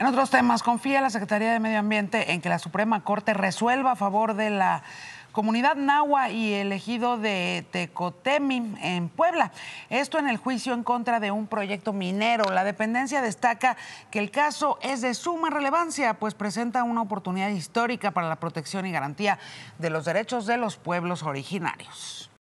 En otros temas, confía la Secretaría de Medio Ambiente en que la Suprema Corte resuelva a favor de la comunidad nahua y el ejido de Tecotemi en Puebla. Esto en el juicio en contra de un proyecto minero. La dependencia destaca que el caso es de suma relevancia, pues presenta una oportunidad histórica para la protección y garantía de los derechos de los pueblos originarios.